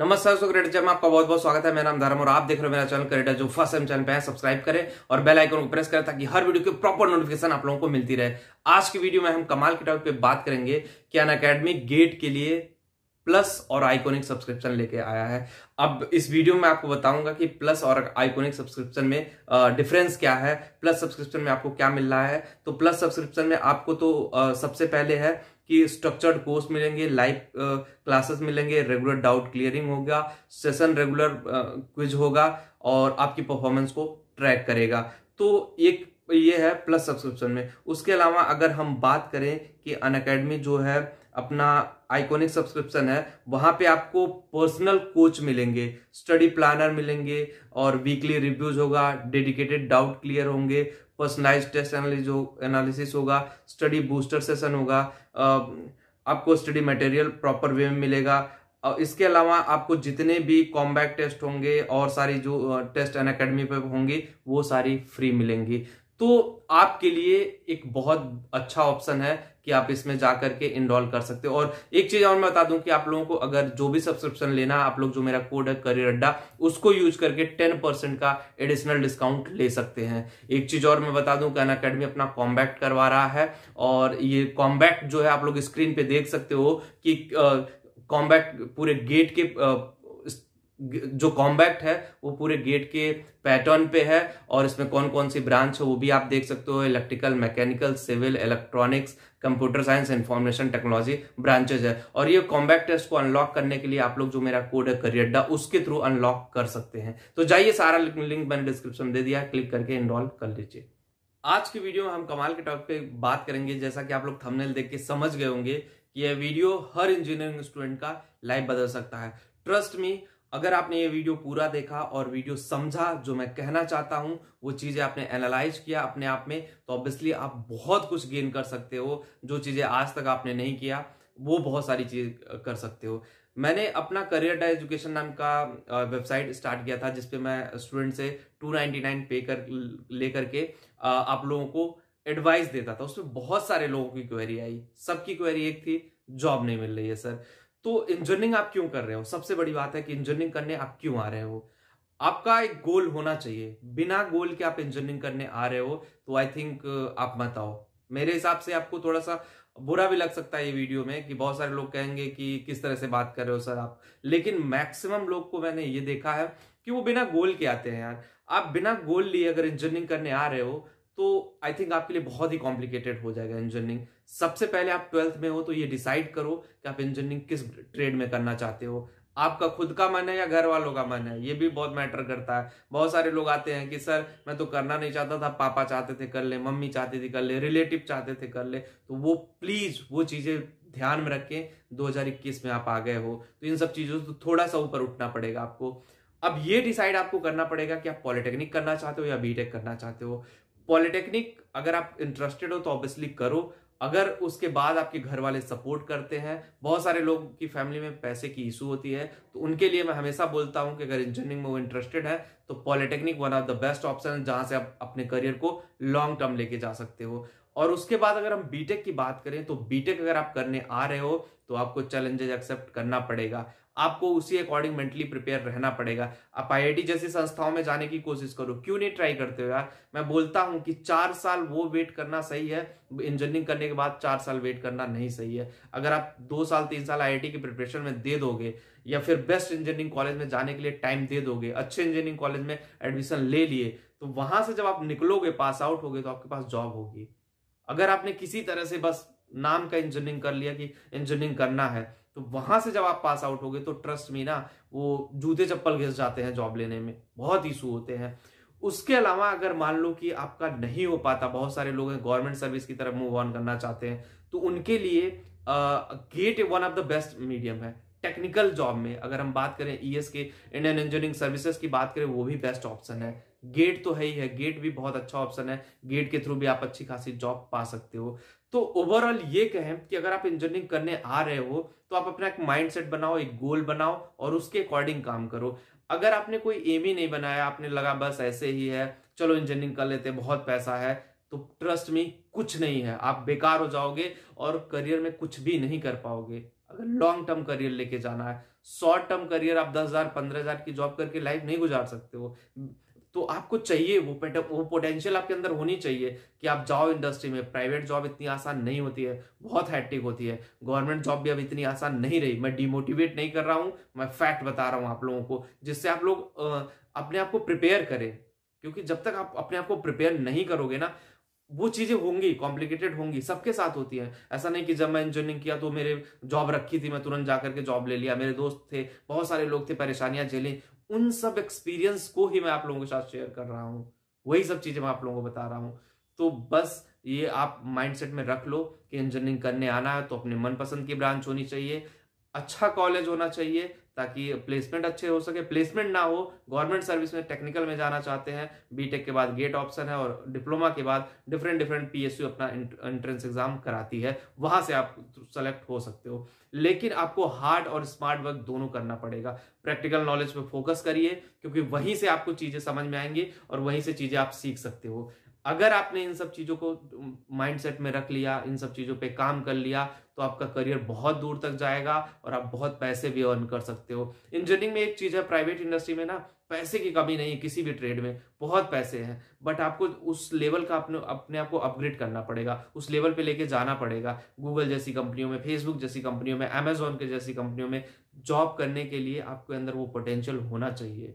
नमस्कार दोस्तों क्रेडिट जब आपका बहुत बहुत स्वागत है मेरा नाम धर्म और आप देख रहे हो मेरा चैनल क्रेडिट जो फर्स्ट टाइम चैनल पे है सब्सक्राइब करें और बेल आइकन को प्रेस करें ताकि हर वीडियो की प्रॉपर नोटिफिकेशन आप लोगों को मिलती रहे आज की वीडियो में हम कमाल के टॉपिक पे बात करेंगे कि अन अकेडमी गेट के लिए प्लस और आइकोनिक सब्सक्रिप्शन लेके आया है अब इस वीडियो में आपको बताऊंगा कि प्लस और आइकोनिक सब्सक्रिप्शन में डिफरेंस क्या है प्लस सब्सक्रिप्शन में आपको क्या मिल रहा है तो प्लस सब्सक्रिप्शन में आपको तो सबसे पहले है कि स्ट्रक्चर्ड कोर्स मिलेंगे लाइव क्लासेस मिलेंगे रेगुलर डाउट क्लियरिंग होगा सेशन रेगुलर क्विज होगा और आपकी परफॉर्मेंस को ट्रैक करेगा तो एक ये है प्लस सब्सक्रिप्शन में उसके अलावा अगर हम बात करें कि अन जो है अपना आइकॉनिक सब्सक्रिप्शन है वहां पे आपको पर्सनल कोच मिलेंगे स्टडी प्लानर मिलेंगे और वीकली रिव्यूज होगा डेडिकेटेड डाउट क्लियर होंगे पर्सनलाइज टेस्ट एनालिसिस होगा स्टडी बूस्टर सेशन होगा आपको स्टडी मटेरियल प्रॉपर वे में मिलेगा और इसके अलावा आपको जितने भी कॉम्बैक टेस्ट होंगे और सारी जो टेस्ट अन अकेडमी पर होंगी वो सारी फ्री मिलेंगी तो आपके लिए एक बहुत अच्छा ऑप्शन है कि आप इसमें जा करके इनरोल कर सकते हो और एक चीज और मैं बता दूं कि आप लोगों को अगर जो भी सब्सक्रिप्शन लेना है आप लोग जो मेरा कोड है करियर अड्डा उसको यूज करके टेन परसेंट का एडिशनल डिस्काउंट ले सकते हैं एक चीज और मैं बता दूं अन अकेडमी अपना कॉम्बैक्ट करवा रहा है और ये कॉम्बैक्ट जो है आप लोग स्क्रीन पे देख सकते हो कि कॉम्बैक्ट पूरे गेट के आ, जो कॉम्बैक्ट है वो पूरे गेट के पैटर्न पे है और इसमें कौन कौन सी ब्रांच है वो भी आप देख सकते हो electrical mechanical civil electronics computer science information technology branches है और ये कॉम्बैक्ट टेस्ट को अनलॉक करने के लिए आप लोग जो मेरा कोड है करियड्डा उसके थ्रू अनलॉक कर सकते हैं तो जाइए सारा लिंक मैंने डिस्क्रिप्शन दे दिया क्लिक करके इनरोल कर लीजिए आज की वीडियो में हम कमाल के टॉपिक पे बात करेंगे जैसा कि आप लोग थंबनेल देख के समझ गए होंगे कि यह वीडियो हर इंजीनियरिंग स्टूडेंट का लाइफ बदल सकता है ट्रस्ट मी अगर आपने ये वीडियो पूरा देखा और वीडियो समझा जो मैं कहना चाहता हूं वो चीज़ें आपने एनालाइज किया अपने आप में तो ऑब्वियसली आप बहुत कुछ गेन कर सकते हो जो चीज़ें आज तक आपने नहीं किया वो बहुत सारी चीज़ कर सकते हो मैंने अपना करियर डा एजुकेशन नाम का वेबसाइट स्टार्ट किया था जिसपे मैं स्टूडेंट से 299 पे कर लेकर के आप लोगों को एडवाइस देता था उसमें बहुत सारे लोगों की क्वेरी आई सबकी क्वेरी एक थी जॉब नहीं मिल रही है सर तो इंजीनियरिंग आप क्यों कर रहे हो सबसे बड़ी बात है कि इंजीनियरिंग करने आप क्यों आ रहे हो आपका एक गोल होना चाहिए बिना गोल के आप इंजीनियरिंग करने आ रहे हो तो आई थिंक uh, आप मत आओ मेरे हिसाब से आपको थोड़ा सा बुरा भी लग सकता है ये वीडियो में कि बहुत सारे लोग कहेंगे कि किस तरह से बात कर रहे हो सर आप लेकिन मैक्सिमम लोग को मैंने ये देखा है कि वो बिना गोल के आते हैं यार आप बिना गोल लिए अगर इंजीनियरिंग करने आ रहे हो तो आई थिंक आपके लिए बहुत ही कॉम्प्लिकेटेड हो जाएगा इंजीनियरिंग सबसे पहले आप ट्वेल्थ में हो तो ये डिसाइड करो कि आप इंजीनियरिंग किस ट्रेड में करना चाहते हो आपका खुद का मन है या घर वालों का मन है ये भी बहुत मैटर करता है बहुत सारे लोग आते हैं कि सर मैं तो करना नहीं चाहता था पापा चाहते थे कर ले मम्मी चाहती थी कर ले रिलेटिव चाहते थे कर ले तो वो प्लीज वो चीजें ध्यान में रखें 2021 में आप आ गए हो तो इन सब चीजों से तो थोड़ा सा ऊपर उठना पड़ेगा आपको अब ये डिसाइड आपको करना पड़ेगा कि आप पॉलिटेक्निक करना चाहते हो या बीटेक करना चाहते हो पॉलिटेक्निक अगर आप इंटरेस्टेड हो तो ऑब्वियसली करो अगर उसके बाद आपके घर वाले सपोर्ट करते हैं बहुत सारे लोग की फैमिली में पैसे की इशू होती है तो उनके लिए मैं हमेशा बोलता हूं कि अगर इंजीनियरिंग में वो इंटरेस्टेड है तो polytechnic one of the best option है जहां से आप अपने करियर को लॉन्ग टर्म लेके जा सकते हो और उसके बाद अगर हम बीटेक की बात करें तो बीटेक अगर आप करने आ रहे हो तो आपको चैलेंजेज एक्सेप्ट करना पड़ेगा आपको उसी अकॉर्डिंग मेंटली प्रिपेयर रहना पड़ेगा आप आई जैसी संस्थाओं में जाने की कोशिश करो क्यों नहीं ट्राई करते हो यार मैं बोलता हूं कि चार साल वो वेट करना सही है इंजीनियरिंग करने के बाद चार साल वेट करना नहीं सही है अगर आप दो साल तीन साल आई की प्रिपरेशन में दे दोगे या फिर बेस्ट इंजीनियरिंग कॉलेज में जाने के लिए टाइम दे दोगे अच्छे इंजीनियरिंग कॉलेज में एडमिशन ले लिए तो वहां से जब आप निकलोगे पास आउट हो तो आपके पास जॉब होगी अगर आपने किसी तरह से बस नाम का इंजीनियरिंग कर लिया कि इंजीनियरिंग करना है तो वहां से जब आप पास आउट हो गए तो ट्रस्ट में ना वो जूते चप्पल घिस जाते हैं जॉब लेने में बहुत इशू होते हैं उसके अलावा अगर मान लो कि आपका नहीं हो पाता बहुत सारे लोग हैं गवर्नमेंट सर्विस की तरफ मूव ऑन करना चाहते हैं तो उनके लिए GATE one of the best medium है टेक्निकल जॉब में अगर हम बात करें ईएस के इंडियन इंजीनियरिंग सर्विसेज की बात करें वो भी बेस्ट ऑप्शन है गेट तो है ही है गेट भी बहुत अच्छा ऑप्शन है गेट के थ्रू भी आप अच्छी खासी जॉब पा सकते हो तो ओवरऑल ये कहें कि अगर आप इंजीनियरिंग करने आ रहे हो तो आप अपना एक माइंडसेट बनाओ एक गोल बनाओ और उसके अकॉर्डिंग काम करो अगर आपने कोई एम ही नहीं बनाया आपने लगा बस ऐसे ही है चलो इंजीनियरिंग कर लेते बहुत पैसा है तो ट्रस्ट में कुछ नहीं है आप बेकार हो जाओगे और करियर में कुछ भी नहीं कर पाओगे अगर लॉन्ग टर्म करियर लेके जाना है शॉर्ट टर्म करियर आप दस हजार पंद्रह हजार की जॉब करके लाइफ नहीं गुजार सकते हो तो आपको चाहिए वो वो पोटेंशियल आपके अंदर होनी चाहिए कि आप जाओ इंडस्ट्री में प्राइवेट जॉब इतनी आसान नहीं होती है बहुत हैट्रिक होती है गवर्नमेंट जॉब भी अब इतनी आसान नहीं रही मैं डिमोटिवेट नहीं कर रहा हूँ मैं फैक्ट बता रहा हूँ आप लोगों को जिससे आप लोग अपने आप को प्रिपेयर करें क्योंकि जब तक आप अपने आप को प्रिपेयर नहीं करोगे ना वो चीजें होंगी कॉम्प्लिकेटेड होंगी सबके साथ होती है ऐसा नहीं कि जब मैं इंजीनियरिंग किया तो मेरे जॉब रखी थी मैं तुरंत जाकर के जॉब ले लिया मेरे दोस्त थे बहुत सारे लोग थे परेशानियां झेली उन सब एक्सपीरियंस को ही मैं आप लोगों के साथ शेयर कर रहा हूँ वही सब चीजें मैं आप लोगों को बता रहा हूँ तो बस ये आप माइंडसेट में रख लो कि इंजीनियरिंग करने आना है तो अपने मनपसंद की ब्रांच होनी चाहिए अच्छा कॉलेज होना चाहिए ताकि प्लेसमेंट अच्छे हो सके प्लेसमेंट ना हो गवर्नमेंट सर्विस में टेक्निकल में जाना चाहते हैं बीटेक के बाद गेट ऑप्शन है और डिप्लोमा के बाद डिफरेंट डिफरेंट पीएसयू अपना एंट्रेंस एग्जाम कराती है वहां से आप सेलेक्ट हो सकते हो लेकिन आपको हार्ड और स्मार्ट वर्क दोनों करना पड़ेगा प्रैक्टिकल नॉलेज पर फोकस करिए क्योंकि वहीं से आपको चीजें समझ में आएंगी और वहीं से चीजें आप सीख सकते हो अगर आपने इन सब चीज़ों को माइंडसेट में रख लिया इन सब चीज़ों पे काम कर लिया तो आपका करियर बहुत दूर तक जाएगा और आप बहुत पैसे भी अर्न कर सकते हो इंजीनियरिंग में एक चीज़ है प्राइवेट इंडस्ट्री में ना पैसे की कमी नहीं है किसी भी ट्रेड में बहुत पैसे हैं बट आपको उस लेवल का अपने अपने आप को अपग्रेड करना पड़ेगा उस लेवल पे लेके जाना पड़ेगा गूगल जैसी कंपनियों में फेसबुक जैसी कंपनियों में अमेजोन के जैसी कंपनियों में जॉब करने के लिए आपके अंदर वो पोटेंशियल होना चाहिए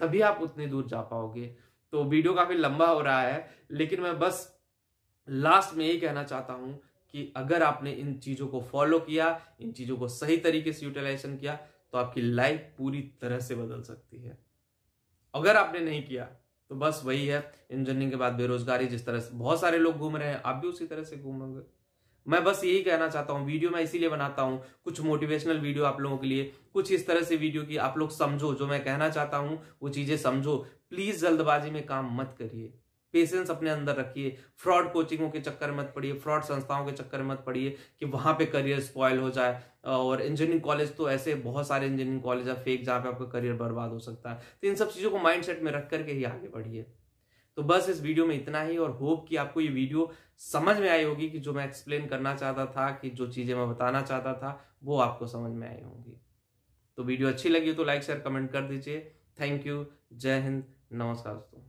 तभी आप उतनी दूर जा पाओगे तो वीडियो काफ़ी लंबा हो रहा है लेकिन मैं बस लास्ट में यही कहना चाहता हूं कि अगर आपने इन चीज़ों को फॉलो किया इन चीज़ों को सही तरीके से यूटिलाइजेशन किया तो आपकी लाइफ पूरी तरह से बदल सकती है अगर आपने नहीं किया तो बस वही है इंजीनियरिंग के बाद बेरोजगारी जिस तरह से बहुत सारे लोग घूम रहे हैं आप भी उसी तरह से घूमोगे मैं बस यही कहना चाहता हूँ वीडियो मैं इसीलिए बनाता हूँ कुछ मोटिवेशनल वीडियो आप लोगों के लिए कुछ इस तरह से वीडियो की आप लोग समझो जो मैं कहना चाहता हूँ वो चीज़ें समझो प्लीज जल्दबाजी में काम मत करिए पेशेंस अपने अंदर रखिए फ्रॉड कोचिंगों के चक्कर मत पड़िए फ्रॉड संस्थाओं के चक्कर मत पड़िए कि वहाँ पे करियर स्पॉयल हो जाए और इंजीनियरिंग कॉलेज तो ऐसे बहुत सारे इंजीनियरिंग कॉलेज है फेक जहाँ पे आपका करियर बर्बाद हो सकता है तो इन सब चीज़ों को माइंडसेट में रख करके ही आगे बढ़िए तो बस इस वीडियो में इतना ही और होप कि आपको ये वीडियो समझ में आई होगी कि जो मैं एक्सप्लेन करना चाहता था कि जो चीज़ें मैं बताना चाहता था वो आपको समझ में आई होंगी तो वीडियो अच्छी लगी तो लाइक शेयर कमेंट कर दीजिए थैंक यू जय हिंद não as então.